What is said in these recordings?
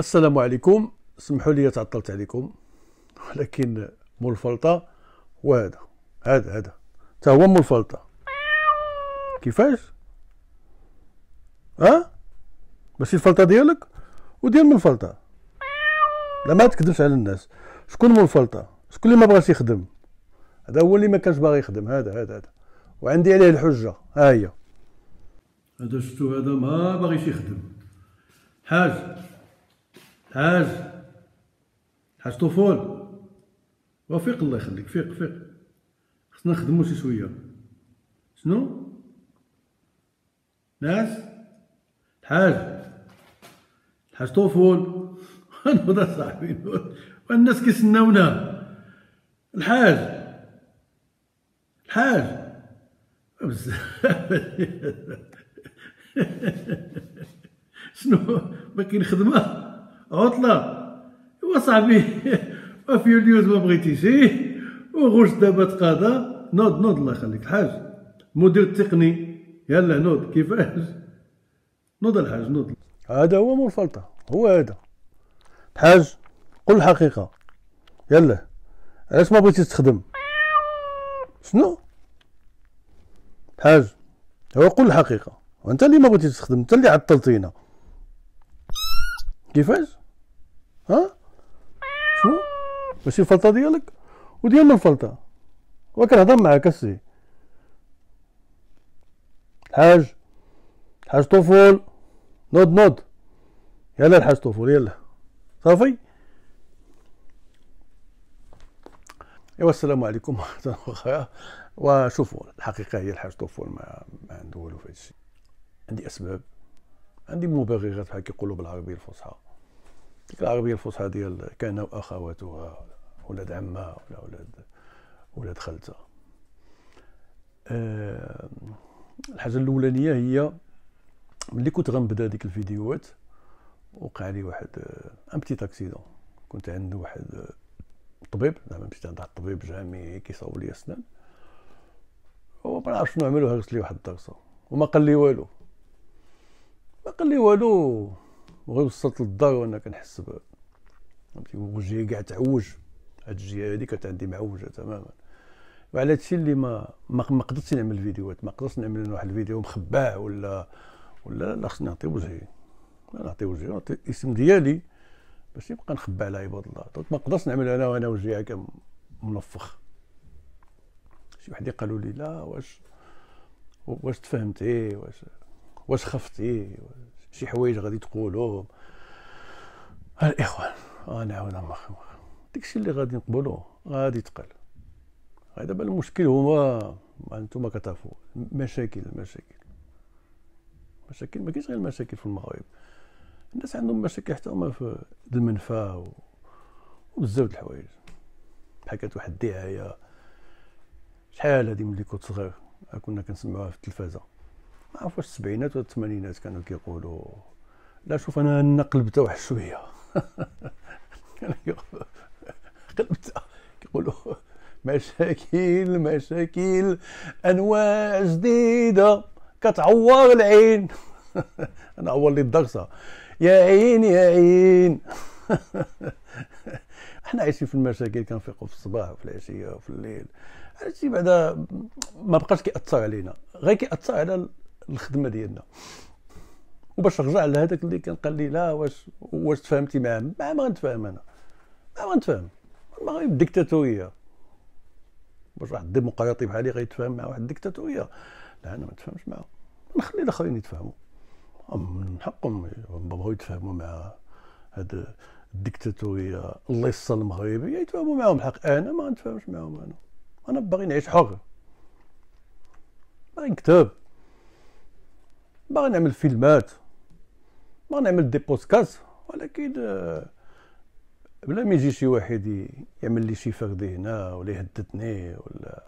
السلام عليكم سمحوا لي تعطلت عليكم ولكن مول الفلطه هو هذا هذا هذا تا هو مول الفلطه كيفاش ها أه؟ ماشي الفلطه ديالك وديال مول الفلطه لا ما تكذبش على الناس شكون مول الفلطه شكون اللي ما بغاش يخدم هذا هو اللي ما كانش باغي يخدم هذا هذا هذا وعندي عليه الحجه ها هي هذا شفتو هذا ما باغيش يخدم حاج الحاج الحاج طفول وفيق الله يخليك فيق فيق خصنا نخدمو شي شويه شنو ناس الحاج الحاج طفول انا صاحبي والناس كيسناونا الحاج الحاج بزاف شنو ما كاين خدمه عطله ايوا صاحبي ما اليوز ما بغيتيش وغرس دابا تقاضى نوض نوض الله يخليك الحاج مدير التقني يلا نوض كيفاش نوض الحاج نوض هذا هو مول الفلطه هو هذا الحاج قل الحقيقه يلا علاش ما بغيتي تخدم شنو الحاج هو قل الحقيقه وانت اللي ما بغيتي تخدم انت اللي عطلتينا كيفاش ها شو ماشي الفلطه ديالك وديال الفلطه وكنهضر معاك اسي الحاج الحاج طفول نوض نوض يلا الحاج طفول يلا صافي ايوا السلام عليكم وشوفوا الحقيقه هي الحاج طفول ما, ما عنده والو في هذا الشيء عندي اسباب عندي مبررات بحال كيقولوا بالعربيه الفصحى العربيه الفصحى ديال كان واخواتها ولاد عمها ولا ولاد ولاد خالتها أه الحاجه الاولانيه هي ملي كنت غنبدا ديك الفيديوهات وقع لي واحد ان بيتي اكسيدون كنت عند واحد آه، طبيب زعما مشيت عند واحد الطبيب جامعي كيصاوب لي اسنان ما عرفش شنو عمل وهرس لي واحد الدرسه وما قال لي والو ما قال لي والو وغير وصلت للدار وانا كنحس ب وجهي كاع تعوج هاد الجهه هادي كانت عندي معوجه تماما وعلى هادشي اللي ما ما, ما قدرتش نعمل فيديوهات ما قدرتش نعمل واحد الفيديو مخباه ولا ولا لا خصني نعطي وجهي نعطي وجهي نعطي الاسم ديالي باش نبقى نخبى على عباد الله دونك ما قدرتش نعمل انا وانا وجهي هكا منفخ شي واحد قالوا لي لا واش واش تفهمتي واش واش خفتي شي حوايج غادي تقولهم الاخوان آه، انا عاود مخي داكشي اللي غادي نقبلو غادي تقل دابا المشكل هما انتم كتعرفوا المشاكل المشاكل مشاكل ما كاينش غير المشاكل في المغرب الناس عندهم مشاكل حتى هما في المنفى و... وبزاف د الحوايج بحال كانت واحد الدعايه شحال هادي ملي كنت صغير كنا كنسمعوها في التلفازه ما عرف واش السبعينات ولا الثمانينات كانوا كيقولوا لا شوف انا النقلب تا واحد شويه قلبت كيقولوا مشاكل مشاكل انواع جديده كتعور العين انا عور لي الضغطه يا عين يا عين حنا عايشين في المشاكل كنفيقوا في الصباح وفي العشيه وفي الليل هادشي بعدا ما بقاش كيأثر علينا غير كيأثر على الخدمه ديالنا وباش رجع لهذاك اللي كان قال لي لا واش واش تفاهمتي معاه ما ما غنتفاهم انا ما غنتفاهم المغرب ديكتاتوريه واش واحد ديمقراطي بحالي غيتفاهم مع واحد ديكتاتوريه لا انا ما نتفاهمش معاه نخلي الاخرين يتفاهموا من حقهم بغاو يتفاهموا مع هاد الديكتاتوريه اللصه المغربيه يتفاهموا معاهم الحق انا ما نتفاهمش معاهم انا انا باغي نعيش حر باغي نكتب باغي نعمل فيلمات باغي نعمل دي بودكاست ولكن آه، بلا ما يجي شي واحد يعمل لي شي فخدي هنا ولا يهددني ولا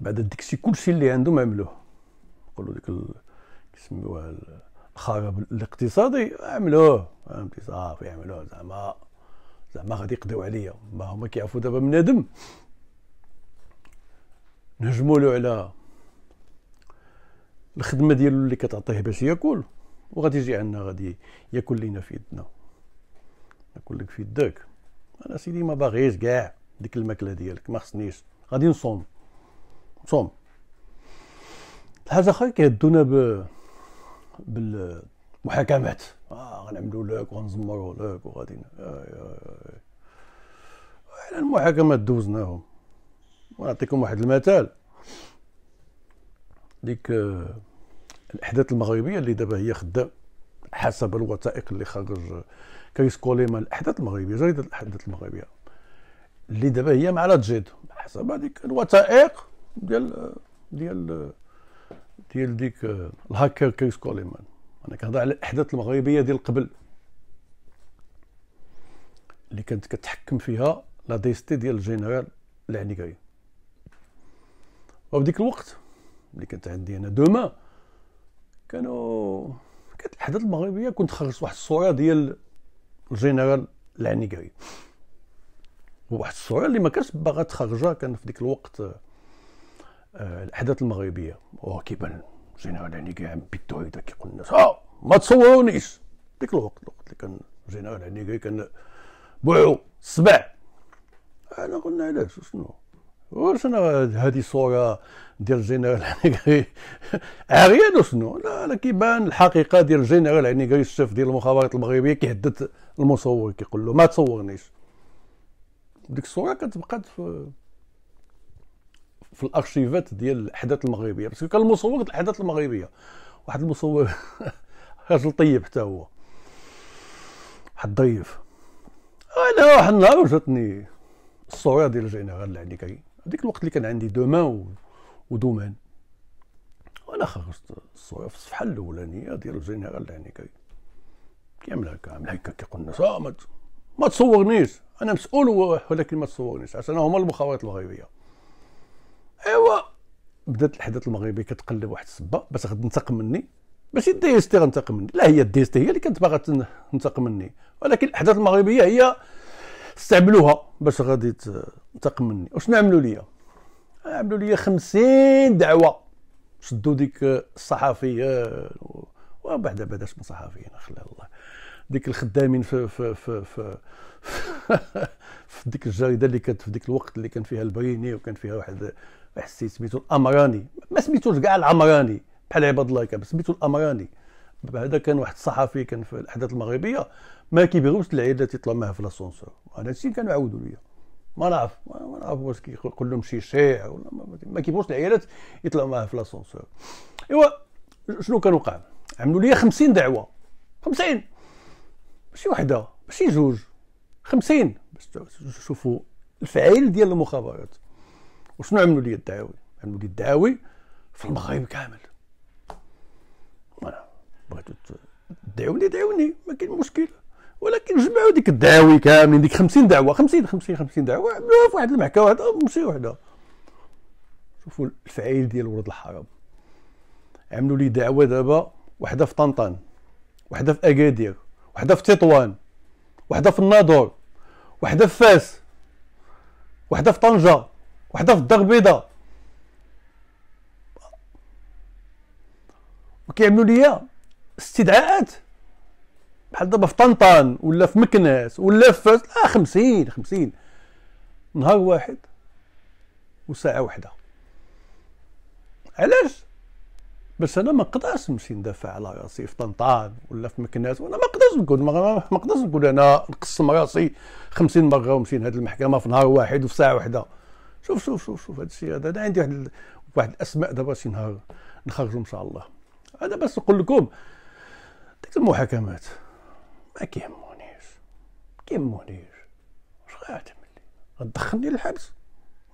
بعد داكشي كلشي اللي عندهم عملوه نقولوا ديك ال... كيسميوها الخراب الاقتصادي عملوه فهمتي صافي عملوه زعما زعما غادي يقضيو عليا ما هما كيعرفوا دابا بنادم نهجموا له على الخدمه ديالو اللي كتعطيه باش ياكل وغادي يجي عندنا غادي ياكل لينا في يدنا ناكل لك في يدك انا سيدي ما باغيش كاع ديك الماكله ديالك ما خصنيش غادي نصوم نصوم الحاجه اخرى كيهدونا ب بالمحاكمات اه غنعملو لك وغنزمروا لك وغادي على آه، آه، آه، المحاكمات دوزناهم ونعطيكم واحد المثال ديك آه، الاحداث المغربيه اللي دابا هي خدام حسب الوثائق اللي خرج آه، كريس كوليما الاحداث المغربيه جريده الاحداث المغربيه اللي دابا هي مع لاجيد حسب هذيك الوثائق ديال آه، ديال ديال ديك الهاكر كريس كوليمان انا كنهضر على الاحداث المغربيه ديال قبل اللي كانت كتحكم فيها لا ديستي ديال الجنرال العنيكري وفي الوقت اللي كانت عندي انا دو ما كانوا كانت الاحداث المغربيه كنت خرجت واحد الصوره ديال الجنرال العنيقري وواحد الصوره اللي ما كانش باغا تخرجها كان في ذاك الوقت آه، الاحداث المغربيه وكيبان الجنرال العنيقري عم بيدو كيقول الناس ها آه، ما تصورونيش ذاك الوقت الوقت اللي كان الجنرال العنيقري كان بوعو السبع انا قلنا علاش شنو انا هذه صوره ديال الجنرال عنيكري عريان وشنو لا لا كيبان الحقيقه ديال الجنرال عنيكري الشيف ديال المخابرات المغربيه كيهدد المصور كيقول له ما تصورنيش ديك الصوره كتبقى في في الارشيفات ديال الاحداث المغربيه باسكو كان المصور الاحداث المغربيه واحد المصور راجل طيب حتى هو واحد ضيف انا واحد النهار وجاتني الصوره ديال الجنرال العنيكري هذيك الوقت اللي كان عندي دو مان ودومان وانا خرجت الصوره في الصفحه الاولانيه ديال الجينيرال يعني كي كيعمل هكا عمل هكا كيقول الناس آه، ما ما تصورنيش انا مسؤول ولكن ما تصورنيش عشان هما المخابرات المغربيه ايوا بدات الحدث المغربي كتقلب واحد الصبه باش غادي تنتقم مني ماشي الدي اس تي غنتقم مني لا هي الدي اس تي هي اللي كانت باغا تنتقم مني ولكن الاحداث المغربيه هي استعملوها باش غادي تقمني وشنو عملوا ليا عملوا ليا 50 دعوه شدوا ديك الصحفيه وبعدا بعدا اسمه صحفيين خلى الله ديك الخدامين في في في في, في ديك الجريده اللي كانت في ديك الوقت اللي كان فيها البريني وكان فيها واحد واحد السيد سميتو الامراني ما سميتوش كاع العمراني بحال عباد الله كان سميتو الامراني هذا كان واحد الصحفي كان في الاحداث المغربيه ما كيبغيوش العيال اللي تيطلع معاه في لاسونسور هذا الشيء كانوا عاودوا ليا ما نعرف ما نعرف واش كيقول لهم شي شيع ولا ما كيبغوش العيالات يطلعوا معاه في لاسونسور ايوا شنو كان وقع عملوا لي 50 دعوه 50 ماشي وحده ماشي جوج 50 باش تشوفوا الفعيل ديال المخابرات وشنو عملوا لي الدعاوي عملوا لي الدعاوي في المغرب كامل بغيتو تدعوني دعوني ما كاين مشكل ولكن جمعوا ديك الدعاوي كاملين ديك 50 دعوه 50 50 50 دعوه عملوها في واحد المحكمه واحده مشي وحده شوفوا الفعيل ديال ولد الحرام عملوا لي دعوه دابا وحده في طنطان وحده في اكادير وحده في تطوان وحده في الناظور وحده في فاس وحده في طنجه وحده في الدار البيضاء وكيعملوا ليا استدعاءات بحال دابا في طنطان ولا في مكناس ولا في فاس لا 50 50 نهار واحد وساعه واحده علاش باش انا ما نقدرش نمشي ندافع على راسي في طنطان ولا في مكناس وانا ما نقدرش نقول ما نقدرش نقول انا نقسم راسي 50 مره ونمشي لهذ المحكمه في نهار واحد وفي ساعه واحده شوف شوف شوف شوف هذا الشيء هذا انا عندي واحد واحد الاسماء دابا شي نهار نخرجوا ان شاء الله هذا بس نقول لكم ديك المحاكمات ما كيهمونيش كيهمونيش واش غاتعمل لي غتدخلني للحبس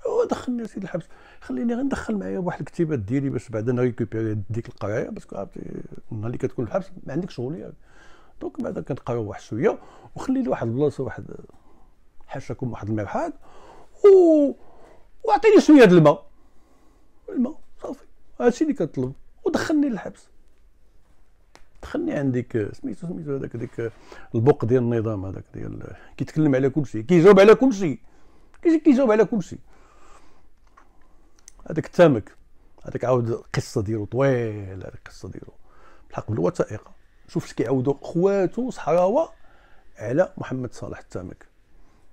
هو دخلني لسيد الحبس خليني غير ندخل معايا واحد الكتيبات ديالي باش بعدا نريكوبيري ديك القرايه باسكو عرفتي النهار اللي كتكون في الحبس ما عندك شغل يعني. دونك بعدا كنقراو واحد شويه وخلي لي واحد البلاصه واحد حاشاكم واحد المرحاض و وعطيني شويه الماء الماء صافي هادشي اللي كنطلب ودخلني للحبس تخني عندك سميتو سميتو هذاك ديك البوق ديال النظام هذاك ديال كيتكلم على كل شيء كيجاوب على كل شيء كيجاوب على كل شيء هذاك التامك هذاك عاود القصه ديالو طويله القصه ديالو بالحق بالوثائق شوف اش كيعاودوا خواتو صحراوه على محمد صالح التامك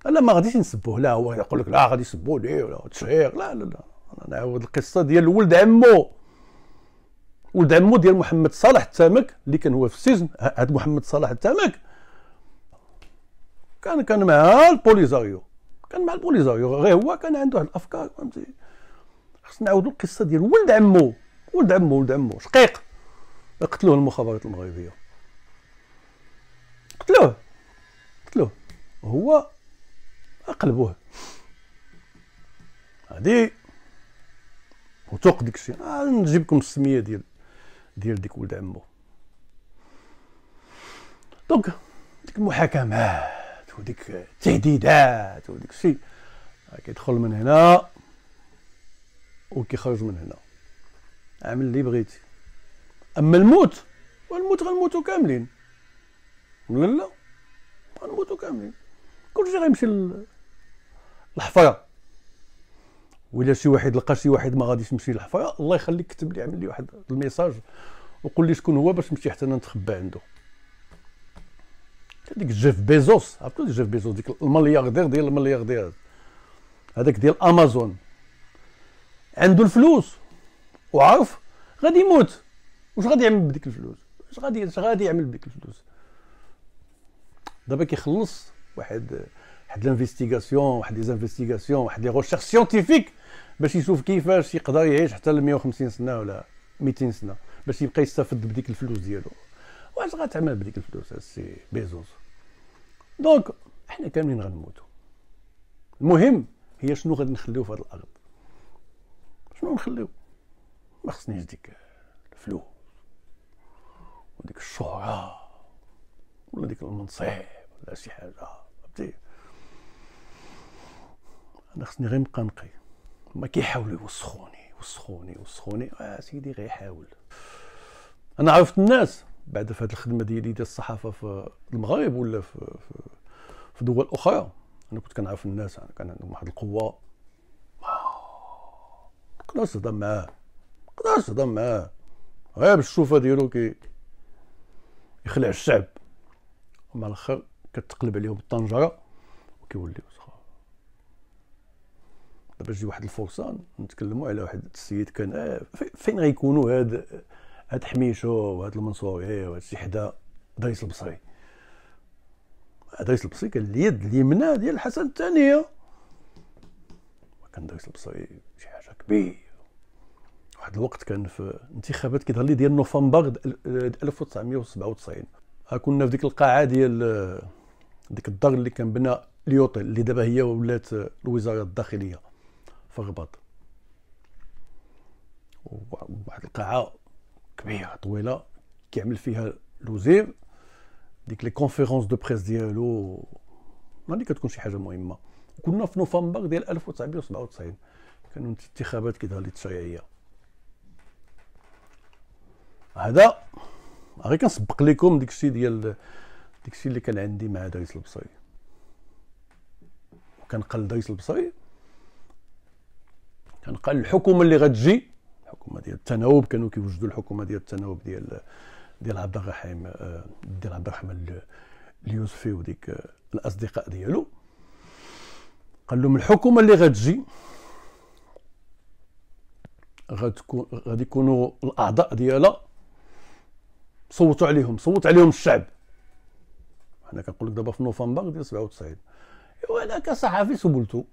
لا ما غاديش نسبوه لا هو يقول لك لا غادي يسبوه ليه ولا تشهير لا لا لا انا نعاود القصه ديال ولد عمو ولد عمو ديال محمد صالح التامك اللي كان هو في السجن هاد محمد صالح التامك كان كان مع البوليزاريو كان مع البوليزاريو غير هو كان عنده هاد الافكار فهمتي خصنا نعاودو القصه ديال ولد عمو ولد عمو ولد عمو شقيق قتلوه المخابرات المغربيه قتلوه قتلوه هو قلبوه هادي وثوق داكشي آه، نجيبكم السميه ديال ديال ديك ولد عمو دونك ديك المحاكمات وديك التهديدات وديك الشيء كيدخل من هنا وكيخرج من هنا اعمل اللي بغيتي اما الموت والموت غنموتو كاملين ولا لا غنموتو كاملين كلشي غيمشي للحفره ولا شي واحد لقى شي واحد ما غاديش يمشي للحفاية الله يخليك كتب لي عمل لي واحد الميساج وقول لي شكون هو باش نمشي حتى انا نتخبى عنده هذيك جيف بيزوس عرفتوا جيف بيزوس ديك الملياردير ديال المليارديرات هذاك ديال امازون عنده الفلوس وعارف غادي يموت واش غادي يعمل بديك الفلوس اش غادي اش غادي يعمل بديك الفلوس دابا كيخلص واحد واحد لانفيستيغاسيون واحد لي واحد لي ريغيرش سيانتيفيك باش يشوف كيفاش يقدر يعيش حتى ل 150 سنه ولا 200 سنه باش يبقى يستافد بديك الفلوس ديالو واش غتعمل بديك الفلوس السي بيزوس دونك حنا كاملين غنموتوا المهم هي شنو غادي نخليو في هذه الارض شنو نخليو ما خصنيش ديك الفلوس وديك الشهرة ولا ديك المنصب ولا شي حاجة فهمتي أنا خصني غير نبقى نقي هما كيحاولوا يوسخوني يوسخوني يوسخوني اه سيدي غيحاول انا عرفت الناس بعد في هذه الخدمه ديالي ديال الصحافه في المغرب ولا في, في, دول اخرى انا كنت كنعرف الناس انا كان عندهم واحد القوه تقدر آه، تهضر معاه تقدر تهضر معاه غير بالشوفه ديالو كي يخلع الشعب ومع الاخر كتقلب عليهم الطنجره وكيوليو دابا جي واحد الفرصه نتكلموا على واحد السيد كان آه فين غيكونوا هاد هاد حميشو وهاد المنصوري إيه، وهاد شي حدا دريس البصري دريس البصري كان اليد اليمنى ديال الحسن الثانيه كان دريس البصري شي حاجه كبيره واحد الوقت كان في انتخابات كيظهر لي ديال نوفمبر 1997 كنا في ديك القاعه ديال ديك الدار اللي كان بنا ليوطيل اللي دابا هي ولات الوزاره الداخليه فغبط واحد القاعه كبيره طويله كيعمل فيها الوزير ديك لي كونفيرونس دو بريس ديالو ما اللي كتكون شي حاجه مهمه كنا في نوفمبر ديال 1997 كانوا انتخابات كده اللي هذا غير كنسبق لكم داكشي ديال داكشي اللي كان عندي مع دايس البصري وكنقل دايس البصري كان قال الحكومه اللي غتجي الحكومه ديال التناوب كانوا كيوجدوا الحكومه ديال التناوب ديال ديال عبد الرحيم آه، ديال عبد الرحمن اليوسفي وديك آه، الاصدقاء ديالو قال لهم الحكومه اللي غتجي غتكون غادي يكونوا الاعضاء ديالها صوتوا عليهم صوت عليهم الشعب حنا كنقول لك دابا في نوفمبر ديال 97 ايوا انا كصحفي سولتو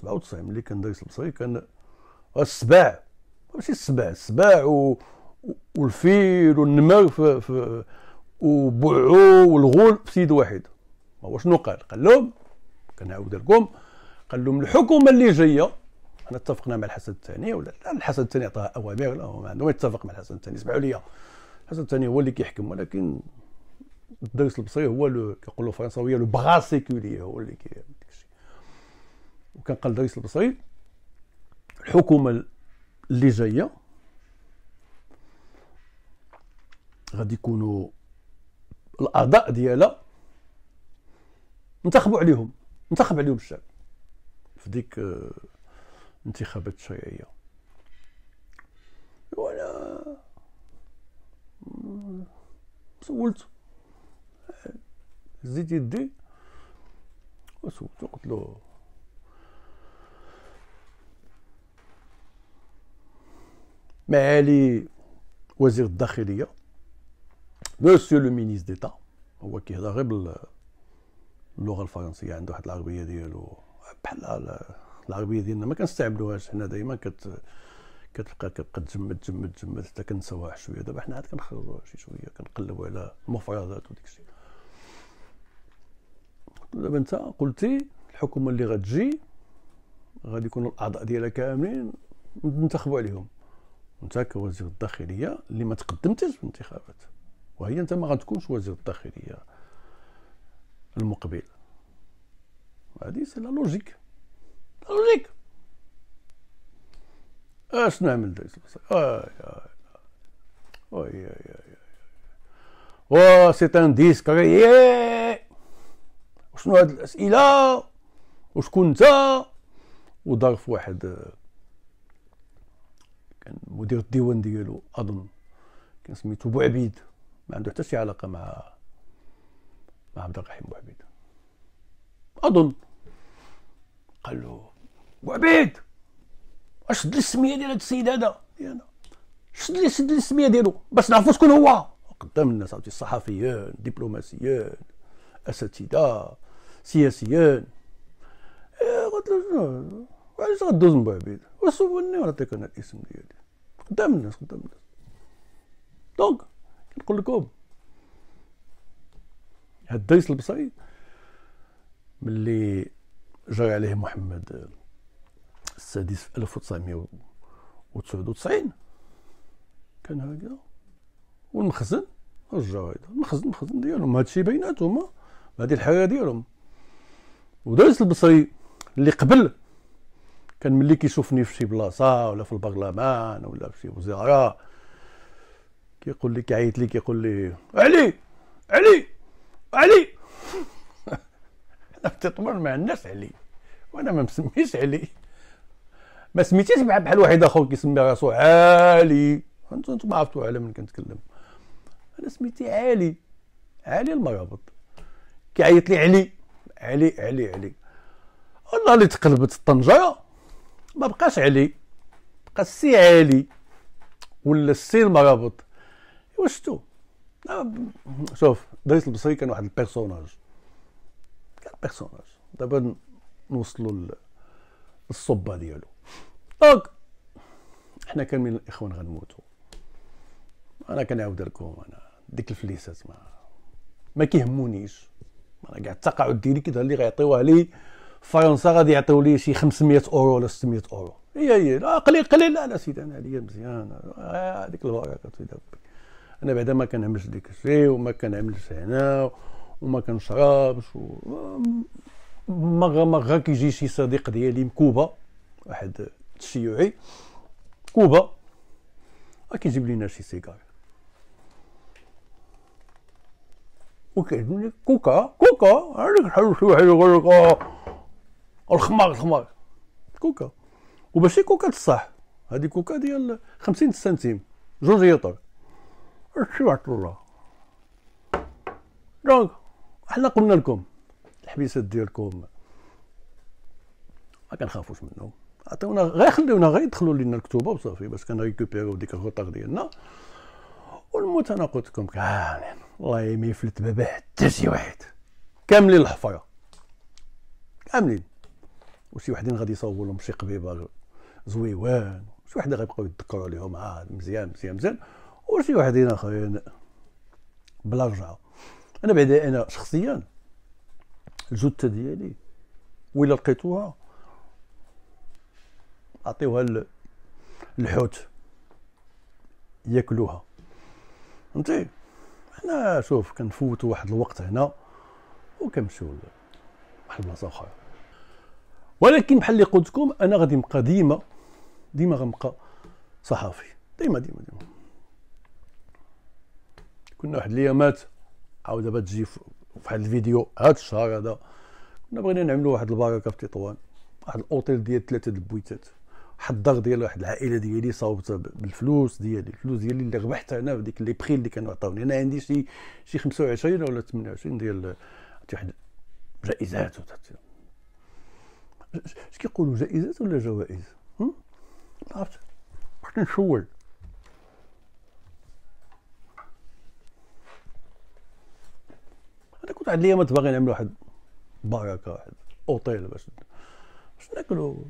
97 ملي كان دايس البصري كان السباع ماشي السباع السباع و... والفيل والنمر في... في... وبعو والغول في سيد واحد هو شنو قال قال لهم كنعاود لكم قال لهم الحكومه اللي جايه انا اتفقنا مع الحسن الثاني ولا الحسن الثاني عطاها اوامر لا ما عندهم يتفق مع الحسن الثاني اسمعوا لي الحسن الثاني هو اللي كيحكم ولكن الدرس البصري هو كيقولوا فرنساويه لو بغا سيكولي هو اللي كي وكان قال دريس البصري الحكومه اللي جايه غادي يكونوا الاعضاء ديالها انتخبوا عليهم انتخب عليهم الشعب في ديك آه، انتخابات الشيعيه وانا سولت زيد يدي وسولت قلت له معالي وزير الداخليه مسيو لو مينيست ديتا هو كيهضر غير باللغه الفرنسيه عنده واحد العربيه ديالو بحال العربيه ديالنا ما كنستعملوهاش حنا دائما كت كتبقى كتبقى تجمد تجمد تجمد حتى كنساوها واحد شويه دابا حنا عاد كنخرجوها شي شويه كنقلبوا على المفردات وديك الشيء دابا انت قلتي الحكومه اللي غتجي غادي يكونوا الاعضاء ديالها كاملين ننتخبوا عليهم انت كوزير الداخليه اللي ما تقدمتش في الانتخابات وهي انت ما غتكونش وزير الداخليه المقبل هذه سي لا لوجيك لا لوجيك اش نعمل دايس اه يا يا يا يا يا اي سي تان ديسك وشنو هاد الاسئله وشكون انت وضرف واحد كان مدير الديوان ديالو اظن كان سميتو بوعبيد ما عنده حتى شي علاقه مع مع عبد الرحيم بوعبيد اظن قال له بوعبيد اش شد لي السميه ديال هذا السيد هذا انا شد لي شد لي السميه ديالو باش نعرفوا شكون هو قدام الناس عرفتي الصحفيين دبلوماسيين اساتذه سياسيين إيه، قلت له شنو علاش غدوز من بوعبيد وسولني ونعطيك انا الاسم ديالي قدام الناس قدام الناس دونك نقول لكم هاد الدريس البصري ملي جرى عليه محمد السادس في 1999 كان هكذا والمخزن الجرايد المخزن المخزن ديالهم هادشي بيناتهم هادي الحياه ديالهم ودرس البصري اللي قبل كان ملي كيشوفني في شي بلاصه ولا في البرلمان ولا في شي وزاره كيقول لي كيعيط لي كيقول لي علي علي علي انا في تطمر ما عندناش علي وانا ما مسميش علي ما سميتيش بحال واحد اخر كيسمي راسو عالي ما عرفتو على من كنتكلم انا سميتي علي علي المرابط كيعيط لي علي علي علي علي انا اللي تقلبت الطنجره ما بقاش علي بقى السي عالي ولا السي المرابط واش تو شوف دريس البصري كان واحد البيرسوناج كان بيرسوناج دابا نوصلوا للصبه ديالو دونك حنا كاملين الاخوان غنموتوا انا كنعاود لكم انا ديك الفليسات ما ما كيهمونيش انا كاع التقاعد ديالي كيظهر لي غيعطيوه لي فرنسا غادي يعطيو لي شي 500 اورو ولا 600 اورو هي هي لا قليل قليل لا لا سيدي انا عليا مزيان هذيك البركه سيدي ربي انا بعدا ما كنعملش ديك الشيء وما كنعملش هنا وما كنشربش مره مره كيجي شي صديق ديالي كوبا واحد تشيعي كوبا كيجيب لينا شي سيجار لي كوكا كوكا هذيك الحلوه لك آه، الخمار الخمار كوكا وماشي كوكا تصح هادي كوكا ديال 50 سنتيم جوج يطر شي واحد الله دونك حنا قلنا لكم الحبيسات ديالكم ما كنخافوش منهم عطيونا غير خليونا غير يدخلوا لنا الكتوبه وصافي باش كنريكوبيريو ديك الغوطاغ ديالنا والموت انا قلت لكم كاملين والله ما يفلت بابا حتى شي واحد كاملين الحفره كاملين وشي وحدين غادي يصاوبوا لهم شي قبيبه زويوان شي وحده غيبقاو يتذكروا عليهم اه مزيان مزيان مزيان وشي وحدين اخرين بلا رجعه انا بعدا انا شخصيا الجثه ديالي ويلا لقيتوها اعطيوها للحوت ياكلوها فهمتي حنا شوف كنفوتوا واحد الوقت هنا وكنمشيو لواحد البلاصه اخرى ولكن بحال اللي قلت لكم انا غادي نبقى ديما ديما غنبقى صحافي ديما ديما ديما كنا واحد الايامات عاود دابا تجي في واحد الفيديو هاد الشهر هذا كنا بغينا نعملوا واحد البركه في تطوان واحد الاوتيل ديال ثلاثه البويتات الدار ديال واحد العائله ديالي صاوبت بالفلوس ديالي الفلوس ديالي اللي ربحت انا في ديك لي بخي اللي كانوا عطاوني انا عندي شي شي 25 ولا 28 ديال واحد جائزات اش كيقولوا جائزات ولا جوائز ما عرفت بقيت نشول انا كنت عندي ليامات باغي نعمل واحد بار هكا واحد اوتيل باش باش ناكلو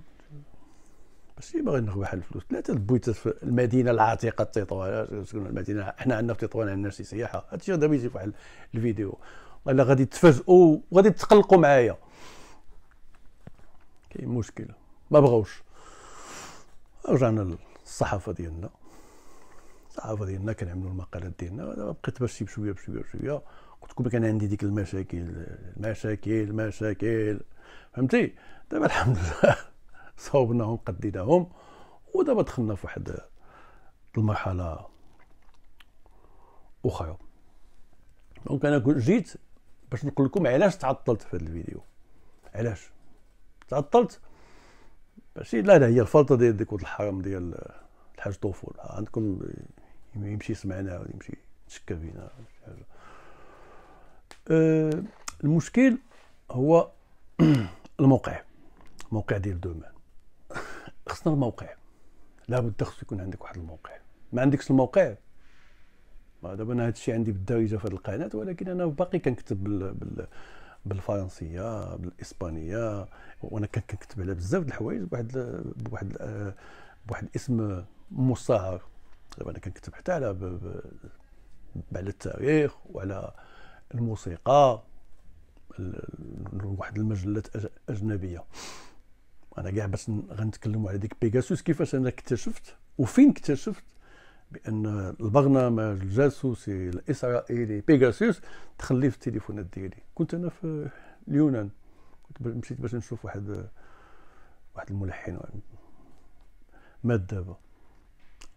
ماشي باغي نربح الفلوس ثلاثه بويتات في المدينه العتيقه تطوان المدينه حنا عندنا في تطوان عندنا شي سياحه هادشي غادي يجي في واحد الفيديو ولا غادي تفاجئوا وغادي تقلقوا معايا كاين مشكل ما بغاوش رجعنا للصحافه ديالنا الصحافه ديالنا كنعملوا المقالات ديالنا بقيت برشي بشويه بشويه بشويه قلت لكم كان عندي ديك المشاكل المشاكل المشاكل فهمتي دابا الحمد لله صوبناهم قديناهم ودابا دخلنا في واحد المرحله اخرى دونك انا جيت باش نقول لكم علاش تعطلت في هذا الفيديو علاش تعطلت ماشي لا لا هي الفلطه ديال ديك ولد الحرام ديال الحاج طوفول عندكم يمشي يسمعنا ولا يمشي يتشكى بينا أه المشكل هو الموقع الموقع ديال دومان خصنا الموقع لابد خص يكون عندك واحد الموقع ما عندكش الموقع دابا انا هادشي عندي بالدارجه في هذه القناه ولكن انا باقي كنكتب بال... بال... بالفرنسيه بالاسبانيه وانا كنكتب على بزاف د الحوايج بواحد بواحد بواحد الاسم مصهر دابا انا كنكتب حتى على على التاريخ وعلى الموسيقى واحد المجلات اجنبيه انا كاع باش غنتكلموا على ديك بيغاسوس كيفاش انا اكتشفت وفين اكتشفت بان البرنامج الجاسوسي الاسرائيلي بيجاسوس تخليه في التليفونات ديالي كنت انا في اليونان كنت مشيت باش نشوف واحد واحد الملحن مات دابا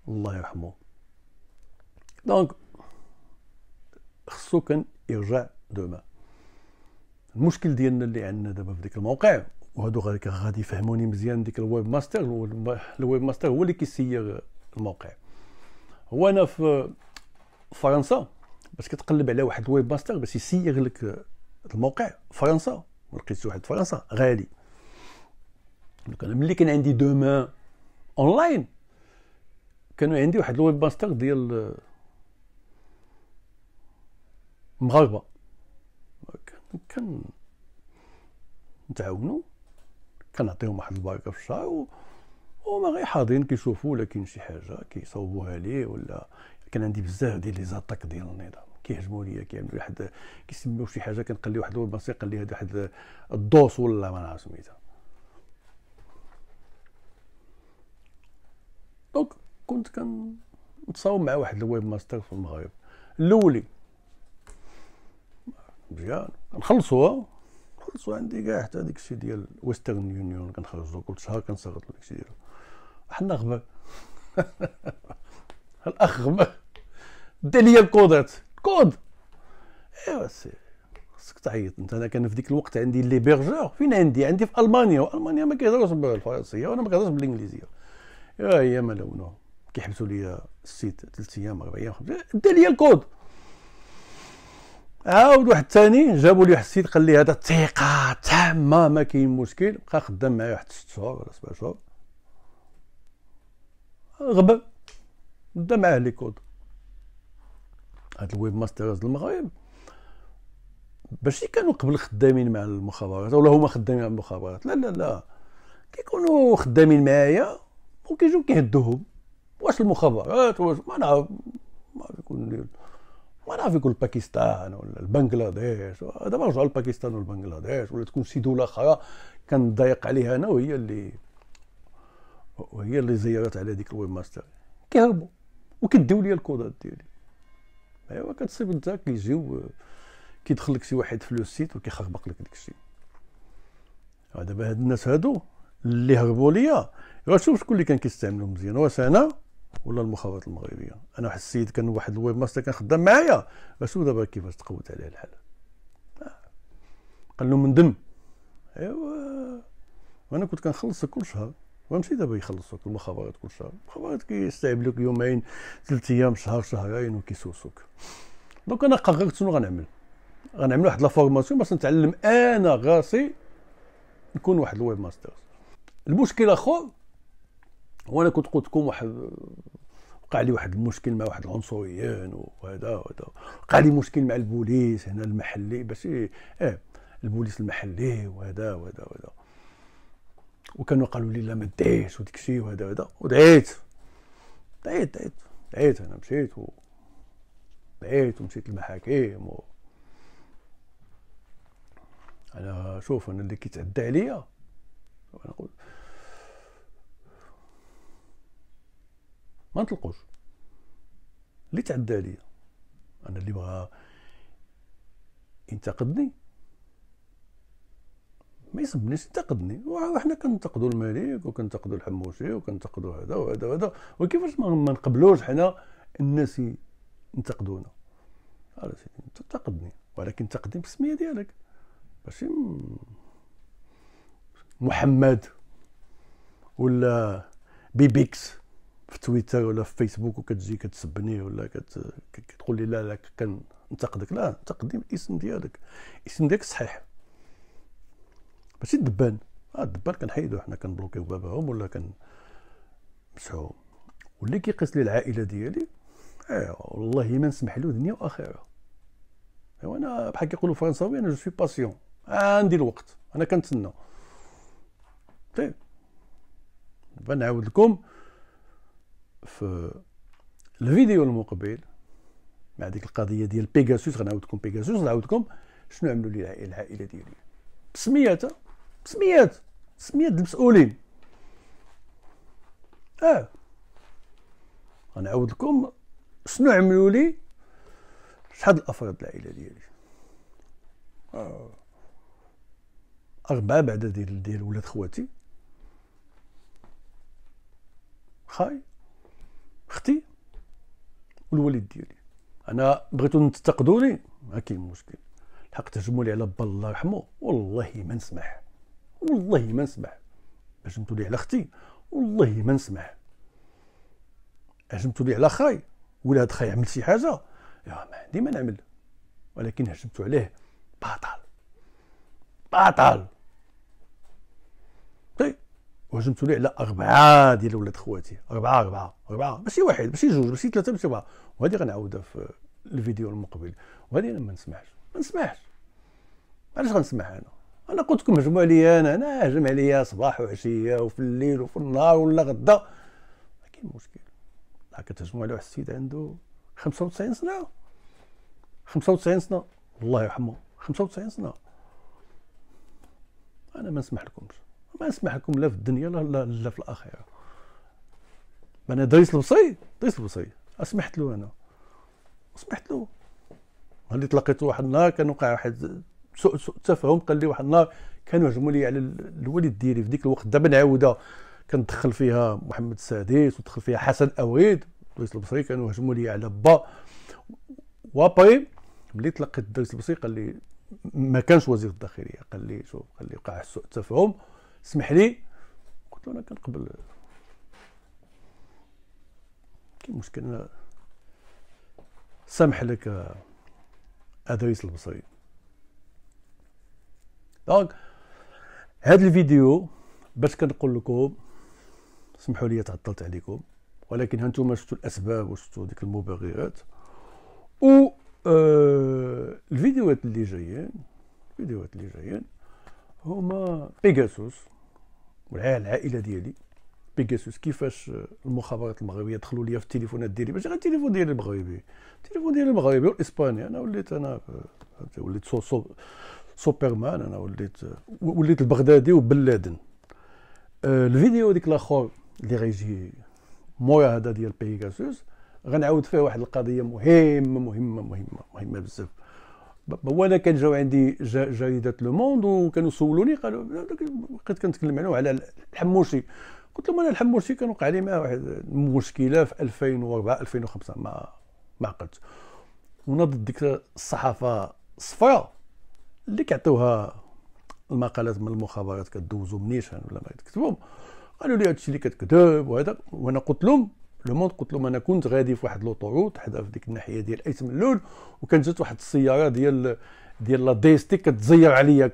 الله يرحمه دونك خصو كان يرجع دوما المشكل ديالنا اللي عندنا دابا في ديك الموقع وهادو غادي يفهموني مزيان ديك الويب ماستر الويب ماستر هو اللي كيسير الموقع هو انا في فرنسا باش كتقلب على واحد الويب ماستر باش يسيغ لك الموقع فرنسا ولقيت واحد فرنسا غالي انا ملي كان عندي دو مان اونلاين كانوا عندي واحد الويب ماستر ديال مغاربه كان نتعاونوا كنعطيهم واحد البركه في الشهر هما غير حاضرين كيشوفوا ولا كاين شي حاجه كيصوبوها ليه ولا كان عندي بزاف ديال لي زاتاك ديال النظام كيهجموا ليا كيعملوا واحد كيسميو شي حاجه كنقلي واحد الموسيقى اللي هذا واحد الدوس ولا ما نعرف سميتها دونك كنت كنتصاوب مع واحد الويب ماستر في المغرب الاولي مزيان نخلصوها نخلصو عندي كاع حتى داكشي الشيء ديال ويسترن يونيون كنخرجو كل شهر كنصغر داكشي الشيء ديالو حنا غبر الاخ غبر دي ليا الكودات الكود ايوا سي خصك تعيط انت انا كان في ديك الوقت عندي لي بيرجور فين عندي عندي في المانيا والمانيا ما كيهضروش بالفرنسيه وانا ما كنهضرش بالانجليزيه يا هي ما لونها كيحبسوا لي السيت ثلاث ايام اربع ايام خمسه دي لي الكود عاود واحد الثاني جابوا لي واحد السيد قال لي هذا ثقه تامه ما كاين مشكل بقى خدام معايا واحد ست شهور ولا سبع شهور غبا دا معاه لي كود هاد الويب ماسترز المغرب ماشي كانوا قبل خدامين مع المخابرات ولا هما خدامين مع المخابرات لا لا لا كيكونوا خدامين معايا وكيجيو كيهدوهم واش المخابرات واش ما نعرف ما يكون ما نعرف يكون الباكستان ولا البنغلاديش دابا رجعوا لباكستان والبنغلاديش ولا تكون شي دوله اخرى ضايق عليها انا وهي اللي وهي اللي زيرت على ديك الويب ماستر كيهربوا وكديو لي الكودات ديالي ايوا كتصيب انت كيجيو كيدخل لك شي واحد في لو سيت وكيخربق لك داك الشيء أه، دابا هاد الناس هادو اللي هربوا ليا راه شوف شكون اللي كان كيستعملهم مزيان واش انا ولا المخابرات المغربيه انا واحد السيد كان واحد الويب ماستر كان خدام معايا أه، شوف دابا كيفاش تقوت عليه الحال أه، قال له مندم ايوا وانا كنت كنخلص كل شهر وماشي دابا يخلصوك المخابرات كل شهر المخابرات كيستعملوك يومين ثلاث ايام شهر شهرين وكيسوسوك دونك انا قررت شنو غنعمل غنعمل واحد لا فورماسيون باش نتعلم انا راسي نكون واحد الويب ماستر المشكل اخر هو انا كنت قلت لكم واحد وقع لي واحد المشكل مع واحد العنصريين وهذا وهذا وقع لي مشكل مع البوليس هنا المحلي باش اه البوليس المحلي وهذا وهذا وهذا وكانوا قالوا لي لا ما دعيش وديك الشيء وهذا وهذا ودعيت دعيت دعيت دعيت انا مشيت و دعيت ومشيت للمحاكم و... انا شوف انا اللي كيتعدى عليا انا نقول ما نطلقوش اللي تعدى عليا انا اللي بغى ينتقدني ما يصبنيش انتقدني وحنا كنتقدوا الملك وكنتقدوا الحموشي وكنتقدوا هذا وهذا وهذا وكيفاش ما نقبلوش حنا الناس ينتقدونا على سيدي تنتقدني ولكن تقدم بالسميه ديالك ماشي محمد ولا بيبيكس في تويتر ولا في فيسبوك وكتجي كتسبني ولا كت... كتقول لي لا لا كنتقدك لا تقدم الاسم ديالك الاسم ديالك صحيح ماشي الدبان اه الدبان كنحيدو حنا كنبلوكيو بابهم ولا كنمسحوهم واللي كيقيس لي العائله ديالي ايوا آه، والله ما نسمح له دنيا واخره ايوا انا بحال كيقولوا فرنساوي انا جو سوي باسيون عندي الوقت انا كنتسنى طيب نعاود لكم في الفيديو المقبل مع ديك القضيه ديال بيغاسوس غنعاود لكم بيغاسوس غنعاود لكم شنو عملوا لي العائله ديالي بسميتها سميات سميات المسؤولين اه غنعاود لكم شنو عملوا لي شحال الافراد العائله ديالي اربعه بعد ديال ديال ولاد خواتي خاي اختي والوالد ديالي انا بغيتو تنتقدوني ما كاين مشكل الحق تهجموا لي على با الله يرحمه والله ما نسمح والله ما نسمح باش نتولي على اختي والله ما نسمح هجمتو لي على خاي ولا هاد خاي عمل شي حاجه يا ما عندي ما نعمل ولكن هجمتو عليه باطل باطل طيب وهجمتو ليه على اربعه ديال ولاد خواتي اربعه اربعه اربعه ماشي واحد ماشي جوج ماشي ثلاثه ماشي اربعه وهذه غنعاودها في الفيديو المقبل وهذه انا ما نسمحش ما نسمحش علاش غنسمح انا انا قلت لكم هجموا عليا انا انا هجم عليا صباح وعشيه وفي الليل وفي النهار ولا غدا ما كاين مشكل كتهجموا على واحد السيد عنده 95 سنه 95 سنه الله يرحمه 95 سنه انا ما نسمح لكمش ما نسمح لكم لا في الدنيا لا لا, لا في الاخره انا دريس البصري دريس البصري اسمحت له انا سمحت له ملي تلاقيت واحد النهار كان وقع واحد سوء سوء تفاهم قال لي واحد النهار كانوا هجموا لي على الوالد ديالي في ديك الوقت دابا نعاودها كندخل فيها محمد السادس ودخل فيها حسن اويد الرئيس البصري كانوا هجموا لي على با وابري ملي تلقيت الرئيس البصري قال لي ما كانش وزير الداخليه قال لي شوف قال لي وقع سوء تفاهم اسمح لي قلت له انا كنقبل كاين مشكل سامح لك ادريس البصري دونك هاد الفيديو باش كنقول لكم سمحوا لي تعطلت عليكم ولكن هانتوما شفتوا الاسباب وشفتوا ديك المبررات و آه الفيديوهات اللي جايين الفيديوهات اللي جايين هما بيجاسوس والعائله ديالي بيجاسوس كيفاش المخابرات المغربيه دخلوا لي في التليفونات ديالي ماشي غير التليفون ديالي المغربي التليفون ديالي المغربي والاسباني انا وليت انا آه، وليت سوبرمان انا وليت وليت البغدادي وبلادن آه الفيديو ديك الاخر اللي غيجي مويا هذا ديال بيغاسوس غنعاود فيه واحد القضيه مهمه مهمه مهمه مهمه بزاف وانا كان جاو عندي جريده لو موند وكانوا سولوني قالوا بقيت كنتكلم عليه على الحموشي قلت لهم انا الحموشي كان وقع لي معاه واحد المشكله في 2004 2005 ما ما عقلت وناضت ديك الصحافه الصفراء اللي كيعطيوها المقالات من المخابرات كدوزو منيشان يعني ولا ما كتكتبهم قالوا لي هادشي اللي كتكذب وهذا وانا قلت لهم لو موند قلت لهم انا كنت غادي في واحد لوطوروت حدا في ديك الناحيه ديال ايت من اللول وكانت جات واحد السياره ديال ديال لا ديستي كتزير عليا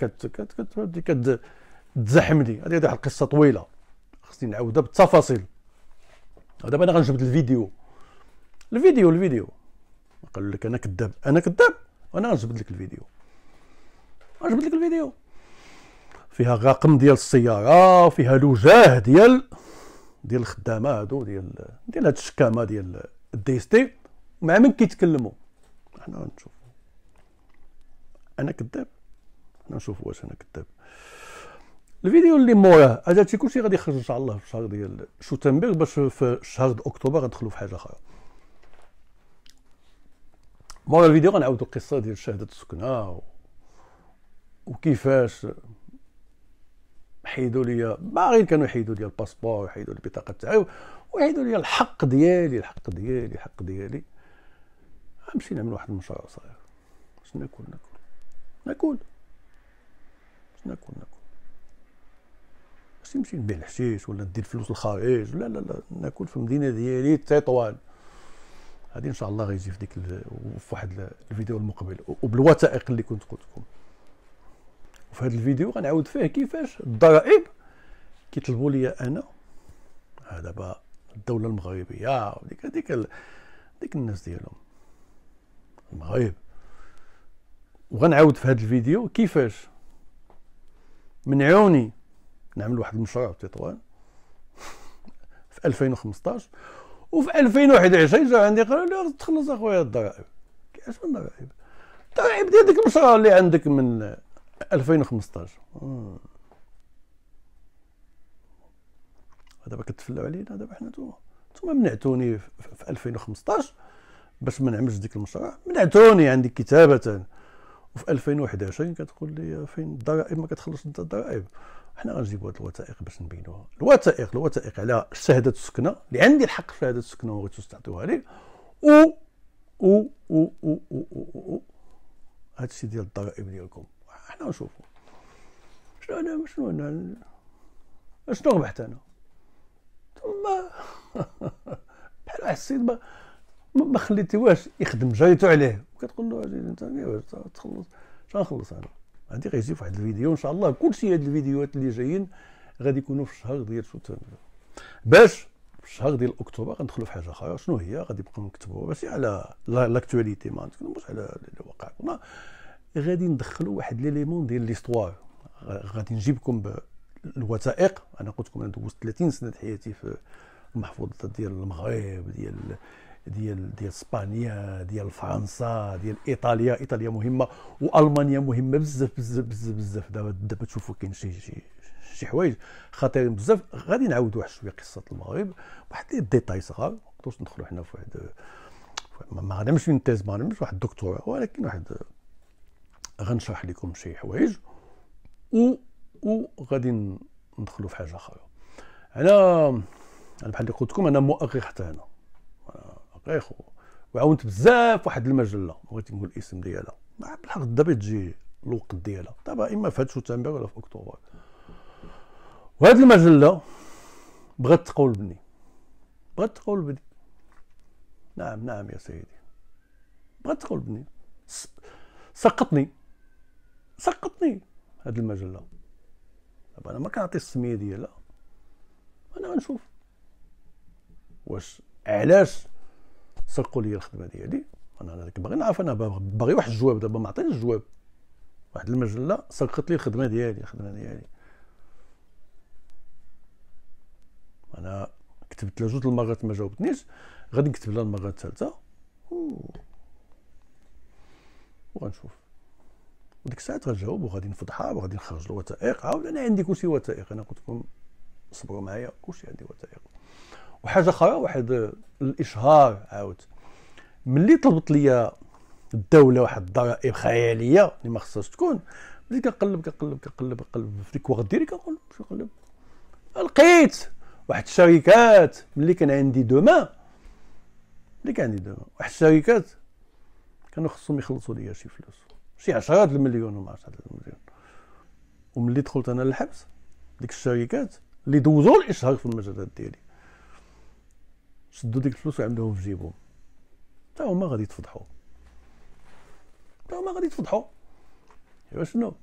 كتزحم لي هذه واحد القصه طويله خصني نعاودها بالتفاصيل دابا انا غنجبد الفيديو الفيديو الفيديو قالوا لك انا كذاب انا كذاب وانا غنجبد لك الفيديو عجبت لك الفيديو فيها الرقم ديال السياره وفيها الوجاه ديال ديال الخدامه هادو ديال ديال هاد الشكامه ديال الدي تي مع من كيتكلموا حنا غنشوفو انا كذاب حنا نشوف واش انا كذاب الفيديو اللي موراه شي كلشي غادي يخرج ان شاء الله في الشهر ديال شوتنبرغ باش في شهر اكتوبر غندخلوا في حاجه اخرى مورا الفيديو غنعاودوا القصه ديال شهاده السكنه وكيفاش حيدوا لي باغيين كانوا يحيدوا لي الباسبور ويحيدوا لي البطاقه تاعي ويحيدوا لي الحق ديالي الحق ديالي الحق ديالي مشينا نعمل واحد المشروع صغير باش ناكل ناكل ناكل باش ناكل ناكل باش نمشي نبيع الحشيش ولا ندير فلوس للخارج لا لا لا ناكل في المدينه ديالي تطوال هذه ان شاء الله غيجي في ديك ال... في واحد الفيديو المقبل وبالوثائق اللي كنت قلت لكم وفي هذا الفيديو غنعاود فيه كيفاش الضرائب كيطلبوا لي انا آه، دابا الدوله المغربيه وديك هذيك ديك الناس ديالهم المغرب وغنعاود في هذا الفيديو كيفاش منعوني نعمل واحد المشروع في تطوان في 2015 وفي 2011 جا عندي قالوا لي تخلص اخويا الضرائب كيفاش من الضرائب الضرائب ديال ديك المشروع اللي عندك من 2015 دابا كتفلاو علينا دابا حنا نتوما نتوما منعتوني في 2015 باش ما نعملش ديك المشروع منعتوني عندي كتابه وفي 2011 كتقول لي فين الضرائب ما كتخلصش انت الضرائب حنا غنجيبوا هاد الوثائق باش نبينوها الوثائق الوثائق على شهاده السكنه اللي عندي الحق في شهاده السكنه وغيتوس تعطيوها لي و و و و و, و, و, و. هادشي ديال الضرائب ديالكم حنا نشوفوا شنو انا شنو انا شنو ربحت انا ثم بحال واحد السيد ما واش يخدم جريتو عليه كتقول له عزيزي انت تخلص شنو نخلص انا غادي غيجي في واحد الفيديو ان شاء الله كلشي هاد الفيديوهات اللي جايين غادي يكونوا في الشهر ديال شو باش في الشهر ديال اكتوبر غندخلوا في حاجه اخرى شنو هي غادي نبقاو نكتبوا ماشي على لاكتواليتي ما نتكلموش على اللي واقع غادي ندخلوا واحد ليليمون ديال ليستوار غادي نجيبكم بالوثائق انا قلت لكم انا دوزت 30 سنه حياتي في المحفوظات ديال المغرب ديال ديال ديال اسبانيا ديال فرنسا ديال ايطاليا ايطاليا مهمه والمانيا مهمه بزاف بزاف بزاف بزاف دابا دابا تشوفوا كاين شي شي شي حوايج خطيرين بزاف غادي نعاودوا واحد شويه قصه المغرب واحد لي ديتاي صغار ما نقدروش ندخلوا حنا في واحد ما غادي نمشي ما واحد الدكتوراه ولكن واحد غنشرح لكم شي حوايج و وغادي ندخلوا في حاجه اخرى انا انا بحال اللي قلت لكم انا مؤرخ حتى انا مؤرخ وعاونت بزاف واحد المجله بغيت نقول الاسم ديالها بالحق دابا تجي الوقت ديالها دابا اما في شتنبر ولا في اكتوبر وهاد المجله بغات تقول بني بغات تقول بني نعم نعم يا سيدي بغات تقول بني سقطني سقطني هاد المجله دابا انا ما كنعطي السميه ديالها انا غنشوف واش علاش سرقوا لي الخدمه ديالي انا هذاك باغي نعرف انا باغي واحد الجواب دابا ما عطيتش الجواب واحد المجله سرقت لي الخدمه ديالي الخدمه ديالي انا كتبت لها جوج المرات ما جاوبتنيش غادي نكتب لها المره الثالثه وغنشوف وديك الساعه غنجاوب وغادي نفضحها وغادي نخرج الوثائق عاود انا عندي كلشي وثائق انا قلت لكم صبروا معايا كلشي عندي وثائق وحاجه اخرى واحد الاشهار عاود ملي طلبت ليا الدوله واحد الضرائب خياليه اللي ما خصهاش تكون بديت كنقلب كنقلب كنقلب كنقلب في ديك الوقت كنقول شنو نقلب لقيت واحد الشركات ملي كان عندي دوما ملي كان عندي دوما واحد الشركات كانوا خصهم يخلصوا ليا شي فلوس شي عشرات المليون وما عشرات المليون وملي دخلت انا للحبس ديك الشركات اللي دوزوا الاشهار في المجالات ديالي شدوا ديك الفلوس عندهم في جيبهم تا هما غادي يتفضحوا تا هما غادي يتفضحوا ايوا شنو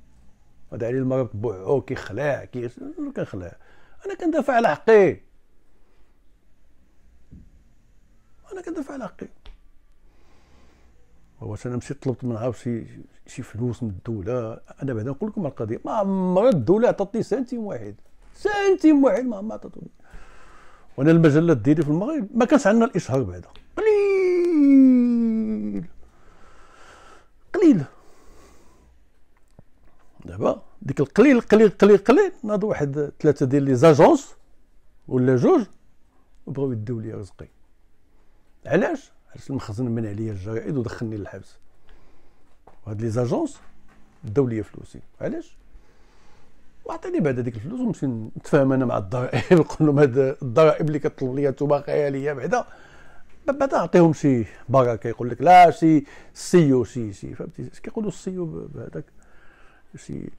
هذا علي المرض بوعو كيخلع كي شنو كنخلع انا كندافع على حقي انا كندافع على حقي واش انا مشيت طلبت من عارف شي شي فلوس من الدوله انا بعدا نقول لكم القضيه ما عمرها الدوله عطاتني سنتيم واحد سنتيم واحد ما عمرها عطاتني وانا المجلات ديالي في المغرب ما كانش عندنا الاشهار بعدا قليل قليل دابا ديك القليل قليل قليل قليل ناض واحد ثلاثه ديال لي زاجونس ولا جوج وبغاو يديو لي رزقي علاش علاش المخزن من عليا الجرائد ودخلني للحبس وهاد لي زاجونس داو ليا فلوسي علاش وعطيني بعد هذيك الفلوس ونمشي نتفاهم انا مع الضرائب نقول لهم هاد الضرائب اللي كطلب ليا انتوما خياليه بعدا بعدا نعطيهم شي بركه يقول لك لا شي سيو شي شي فهمتي اش كيقولوا السيو بهذاك شي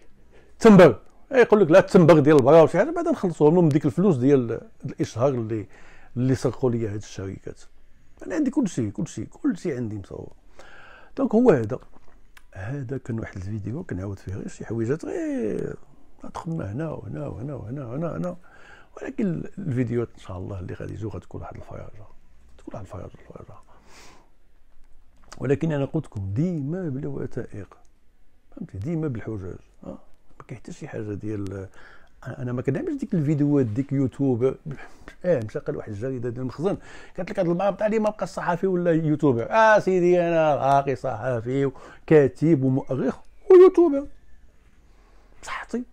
تنبغ إيه، يقول لك لا تنبغ ديال البرا وشي حاجه بعدا نخلصوهم لهم ديك الفلوس ديال الاشهار اللي اللي سرقوا ليا هاد الشركات انا عندي كل شيء كل شيء كل شيء عندي مصور دونك هو هذا هذا كان واحد الفيديو كنعاود فيه غير شي حويجات غير تخمنا هنا وهنا وهنا وهنا وهنا وهنا ولكن الفيديوهات ان شاء الله اللي غادي يجوا غتكون واحد الفياجه تكون واحد الفياجه الفياجه ولكن انا قلت لكم ديما بلا وثائق فهمتي ديما بالحجاج أه؟ ما كاين حتى شي حاجه ديال انا ما كنعملش ديك الفيديوهات ديك يوتيوب اه مشى قال واحد الجريده ديال المخزن قالت لك هذا تاع عليه ما بقى الصحفي ولا يوتيوبر اه سيدي انا راقي صحفي وكاتب ومؤرخ ويوتيوبر صحتي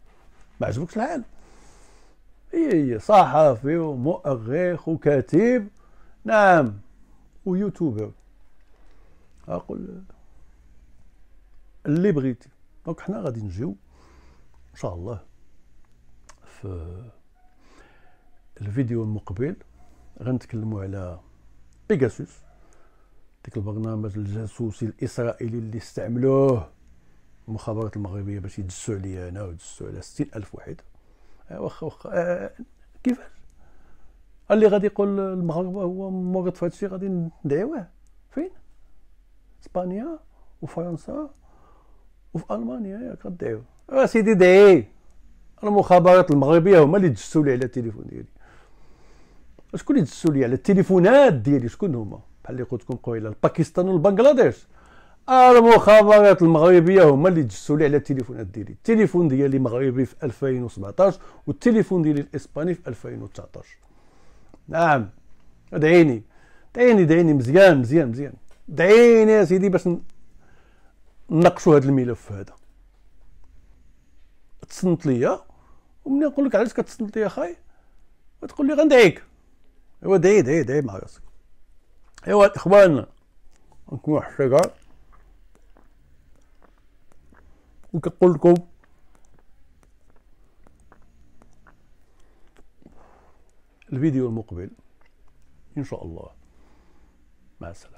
ما عجبكش الحال هي هي صحفي ومؤرخ وكاتب نعم ويوتيوبر اقول اللي بغيتي دونك حنا غادي نجيو ان شاء الله في الفيديو المقبل غنتكلموا على بيجاسوس ديك البرنامج الجاسوسي الاسرائيلي اللي استعملوه المخابرات المغربيه باش يدسوا عليا انا ويدسوا على 60 الف واحد آه، واخا واخا آه، كيفاش اللي غادي يقول المغرب هو مورد في هادشي غادي ندعيوه فين اسبانيا وفرنسا وفي المانيا ياك غدعيو آه، سيدي دعي المخابرات المغربيه هما اللي دسوا لي على التليفون ديالي شكون اللي دسوا لي على التليفونات ديالي شكون هما بحال اللي قلت لكم قبيله الباكستان والبنغلاديش آه، المخابرات المغربيه هما اللي دسوا لي على التليفونات ديالي التليفون ديالي مغربي في 2017 والتليفون ديالي الاسباني في 2019 نعم ادعيني دعيني دعيني مزيان مزيان مزيان دعيني يا سيدي باش نناقشوا هذا الملف هذا تصنت ليا ومنين نقول لك علاش كتصنت ليا خاي تقول لي غندعيك ايوا دعي دعي دعي مع راسك ايوا الاخوان نكون حشاكا وكنقول لكم الفيديو المقبل ان شاء الله مع السلامه